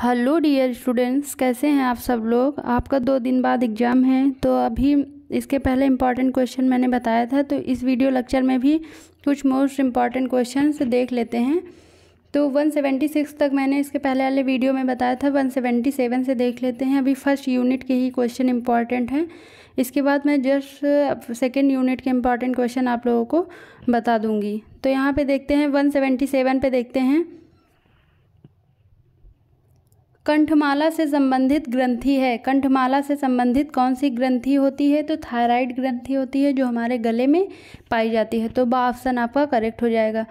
hello dear students कैसे हैं आप सब लोग आपका दो दिन बाद एग्ज़ाम है तो अभी इसके पहले इम्पॉर्टेंट क्वेश्चन मैंने बताया था तो इस वीडियो लेक्चर में भी कुछ मोस्ट इम्पॉर्टेंट क्वेश्चन देख लेते हैं तो 176 तक मैंने इसके पहले वाले वीडियो में बताया था 177 से देख लेते हैं अभी फर्स्ट यूनिट के ही क्वेश्चन इम्पॉर्टेंट हैं इसके बाद मैं जस्ट सेकेंड यूनिट के इम्पॉर्टेंट क्वेश्चन आप लोगों को बता दूँगी तो यहाँ पर देखते हैं वन सेवेंटी देखते हैं कंठमाला से संबंधित ग्रंथि है कंठमाला से संबंधित कौन सी ग्रंथि होती है तो थायराइड ग्रंथि होती है जो हमारे गले में पाई जाती है तो बा ऑप्शन आपका करेक्ट हो जाएगा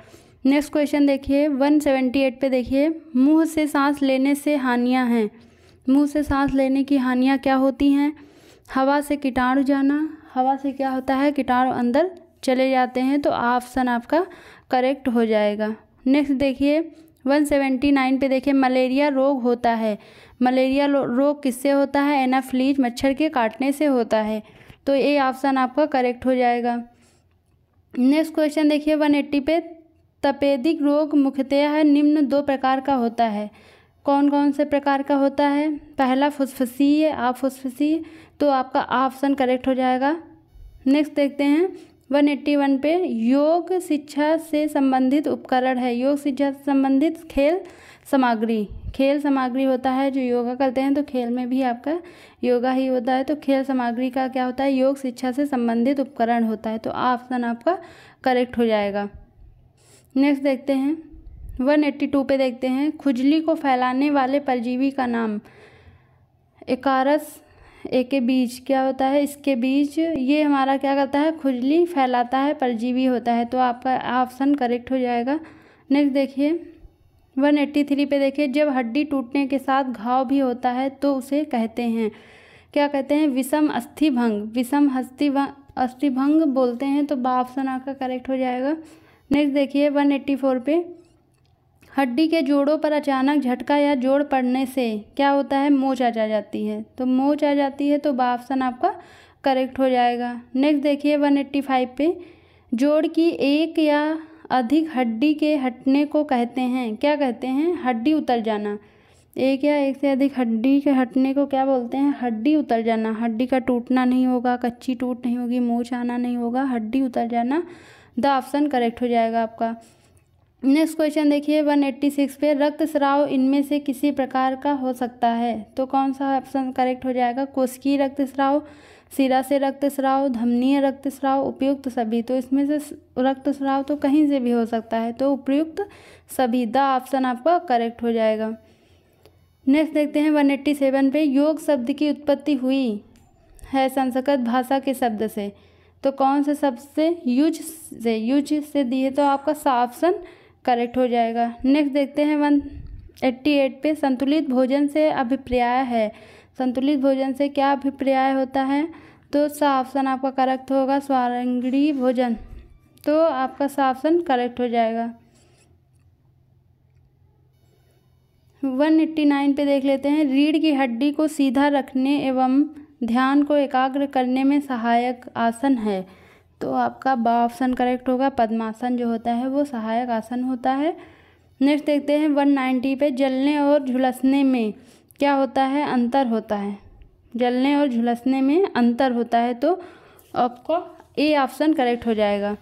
नेक्स्ट क्वेश्चन देखिए 178 पे देखिए मुंह से सांस लेने से हानियां हैं मुंह से सांस लेने की हानियां क्या होती हैं हवा से कीटाणु जाना हवा से क्या होता है कीटाणु अंदर चले जाते हैं तो ऑप्शन आपका करेक्ट हो जाएगा नेक्स्ट देखिए 179 पे देखें मलेरिया रोग होता है मलेरिया रोग किससे होता है एनाफ्लीज मच्छर के काटने से होता है तो ये ऑप्शन आपका करेक्ट हो जाएगा नेक्स्ट क्वेश्चन देखिए 180 पे तपेदिक रोग मुख्यतः निम्न दो प्रकार का होता है कौन कौन से प्रकार का होता है पहला है आप फुसफसी तो आपका ऑप्शन करेक्ट हो जाएगा नेक्स्ट देखते हैं वन एट्टी वन पे योग शिक्षा से संबंधित उपकरण है योग शिक्षा से संबंधित खेल सामग्री खेल सामग्री होता है जो योगा करते हैं तो खेल में भी आपका योगा ही होता है तो खेल सामग्री का क्या होता है योग शिक्षा से संबंधित उपकरण होता है तो ऑप्शन आपका करेक्ट हो जाएगा नेक्स्ट देखते हैं वन एट्टी टू पे देखते हैं खुजली को फैलाने वाले परजीवी का नाम एकारस एक के बीज क्या होता है इसके बीज ये हमारा क्या करता है खुजली फैलाता है परजीवी होता है तो आपका ऑप्शन करेक्ट हो जाएगा नेक्स्ट देखिए वन एट्टी थ्री पे देखिए जब हड्डी टूटने के साथ घाव भी होता है तो उसे कहते हैं क्या कहते हैं विषम अस्थिभंग विषम अस्थि अस्थिभंग बोलते हैं तो बा ऑप्शन आपका करेक्ट हो जाएगा नेक्स्ट देखिए वन एट्टी फोर पे हड्डी के जोड़ों पर अचानक झटका या जोड़ पड़ने से क्या होता है मोच आ जा जाती है तो मोच आ जाती है तो ऑप्शन आपका करेक्ट हो जाएगा नेक्स्ट देखिए वन एट्टी फाइव पे जोड़ की एक या अधिक हड्डी के हटने को कहते हैं क्या कहते हैं हड्डी उतर जाना एक या एक से अधिक हड्डी के हटने को क्या बोलते हैं हड्डी उतर जाना हड्डी का टूटना नहीं होगा कच्ची टूट नहीं होगी मोच आना नहीं होगा हड्डी उतर जाना द ऑप्शन करेक्ट हो जाएगा आपका नेक्स्ट क्वेश्चन देखिए 186 पे रक्त स्राव इनमें से किसी प्रकार का हो सकता है तो कौन सा ऑप्शन करेक्ट हो जाएगा कोशिकीय रक्त स्राव सिरा से रक्त स्राव धमनीय रक्त स्राव उपयुक्त सभी तो इसमें से रक्त स्राव तो कहीं से भी हो सकता है तो उपयुक्त सभी द ऑप्शन आपका करेक्ट हो जाएगा नेक्स्ट देखते हैं वन सेवन पे योग शब्द की उत्पत्ति हुई है संस्कृत भाषा के शब्द से तो कौन से शब्द से युज से युज से दिए तो आपका सा ऑप्शन करेक्ट हो जाएगा नेक्स्ट देखते हैं वन एट्टी एट पे संतुलित भोजन से अभिप्राय है संतुलित भोजन से क्या अभिप्राय होता है तो सा ऑप्शन आपका करेक्ट होगा स्वारंगड़ी भोजन तो आपका सा ऑप्शन करेक्ट हो जाएगा वन एट्टी नाइन पे देख लेते हैं रीढ़ की हड्डी को सीधा रखने एवं ध्यान को एकाग्र करने में सहायक आसन है तो आपका बा ऑप्शन करेक्ट होगा पद्मासन जो होता है वो सहायक आसन होता है नेक्स्ट देखते हैं वन नाइन्टी पे जलने और झुलसने में क्या होता है अंतर होता है जलने और झुलसने में अंतर होता है तो आपका ए ऑप्शन करेक्ट हो जाएगा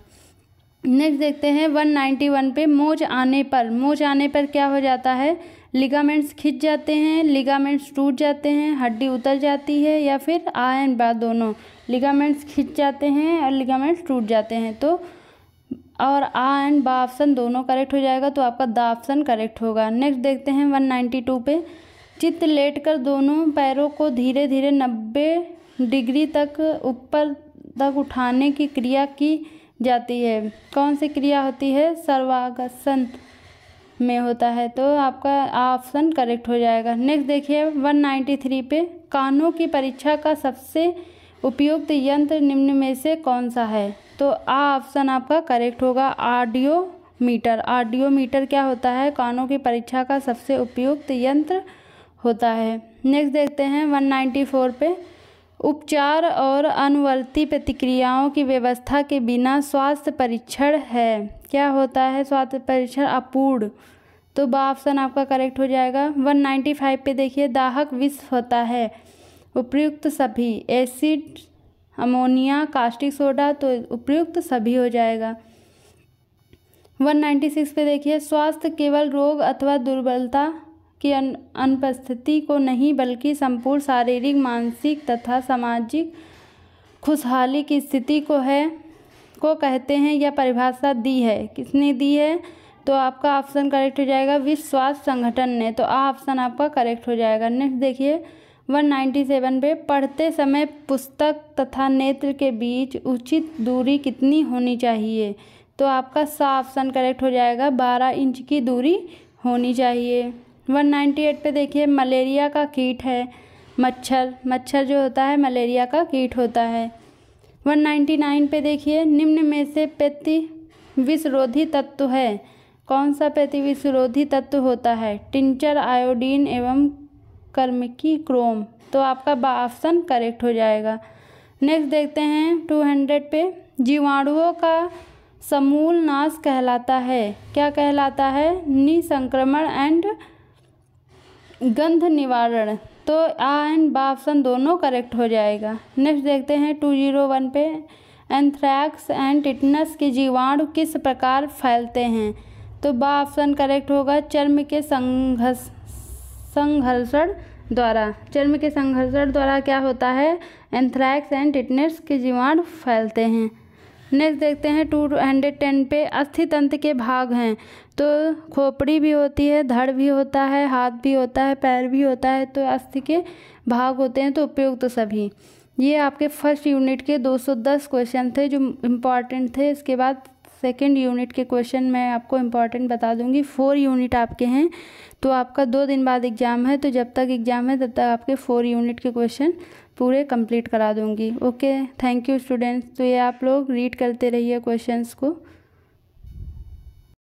नेक्स्ट देखते हैं वन नाइन्टी वन पे मोच आने पर मोच आने पर क्या हो जाता है लिगामेंट्स खिंच जाते हैं लिगामेंट्स टूट जाते हैं हड्डी उतर जाती है या फिर आ एंड बा दोनों लिगामेंट्स खिंच जाते हैं और लिगामेंट्स टूट जाते हैं तो और आ एंड बा ऑप्शन दोनों करेक्ट हो जाएगा तो आपका द ऑप्शन करेक्ट होगा नेक्स्ट देखते हैं वन नाइन्टी टू पे चित्त लेट कर दोनों पैरों को धीरे धीरे नब्बे डिग्री तक ऊपर तक उठाने की क्रिया की जाती है कौन सी क्रिया होती है सर्वागसन में होता है तो आपका ऑप्शन करेक्ट हो जाएगा नेक्स्ट देखिए 193 पे कानों की परीक्षा का सबसे उपयुक्त यंत्र निम्न में से कौन सा है तो आ ऑप्शन आपका करेक्ट होगा ऑडियो मीटर ऑडियो मीटर क्या होता है कानों की परीक्षा का सबसे उपयुक्त यंत्र होता है नेक्स्ट देखते हैं 194 पे उपचार और अनुवर्ती प्रतिक्रियाओं की व्यवस्था के बिना स्वास्थ्य परीक्षण है क्या होता है स्वास्थ्य परीक्षण अपूर्ण तो बा ऑप्शन आपका करेक्ट हो जाएगा वन नाइन्टी फाइव पे देखिए दाहक विष होता है उपयुक्त सभी एसिड अमोनिया कास्टिक सोडा तो उपयुक्त सभी हो जाएगा वन नाइन्टी सिक्स पे देखिए स्वास्थ्य केवल रोग अथवा दुर्बलता की अनुपस्थिति को नहीं बल्कि संपूर्ण शारीरिक मानसिक तथा सामाजिक खुशहाली की स्थिति को है को कहते हैं या परिभाषा दी है किसने दी है तो आपका ऑप्शन करेक्ट हो जाएगा विश्व स्वास्थ्य संगठन ने तो आ ऑप्शन आपका करेक्ट हो जाएगा नेक्स्ट देखिए 197 पे पढ़ते समय पुस्तक तथा नेत्र के बीच उचित दूरी कितनी होनी चाहिए तो आपका सा ऑप्शन करेक्ट हो जाएगा बारह इंच की दूरी होनी चाहिए वन नाइन्टी एट पे देखिए मलेरिया का कीट है मच्छर मच्छर जो होता है मलेरिया का कीट होता है वन नाइन्टी नाइन पे देखिए निम्न में से पेति विषरोधी तत्व है कौन सा पेति विषरोधी तत्व होता है टिंचर आयोडीन एवं कर्मिकी क्रोम तो आपका ऑप्शन करेक्ट हो जाएगा नेक्स्ट देखते हैं टू हंड्रेड पे जीवाणुओं का समूल नाश कहलाता है क्या कहलाता है निसंक्रमण एंड गंध निवारण तो आ एंड बा ऑप्शन दोनों करेक्ट हो जाएगा नेक्स्ट देखते हैं टू जीरो वन पे एंथ्रैक्स एंड टिटनस के जीवाणु किस प्रकार फैलते हैं तो बा ऑप्शन करेक्ट होगा चर्म के संघर्ष संघर्षण द्वारा चर्म के संघर्षण द्वारा क्या होता है एंथ्रैक्स एंड टिटनस के जीवाणु फैलते हैं नेक्स्ट देखते हैं टू हंड्रेड टेन पे अस्थि तंत्र के भाग हैं तो खोपड़ी भी होती है धड़ भी होता है हाथ भी होता है पैर भी होता है तो अस्थि के भाग होते हैं तो उपयुक्त तो सभी ये आपके फर्स्ट यूनिट के 210 क्वेश्चन थे जो इम्पॉर्टेंट थे इसके बाद सेकेंड यूनिट के क्वेश्चन मैं आपको इम्पॉर्टेंट बता दूंगी फोर यूनिट आपके हैं तो आपका दो दिन बाद एग्ज़ाम है तो जब तक एग्ज़ाम है तब तक आपके फोर यूनिट के क्वेश्चन पूरे कंप्लीट करा दूँगी ओके थैंक यू स्टूडेंट्स तो ये आप लोग रीड करते रहिए क्वेश्चंस को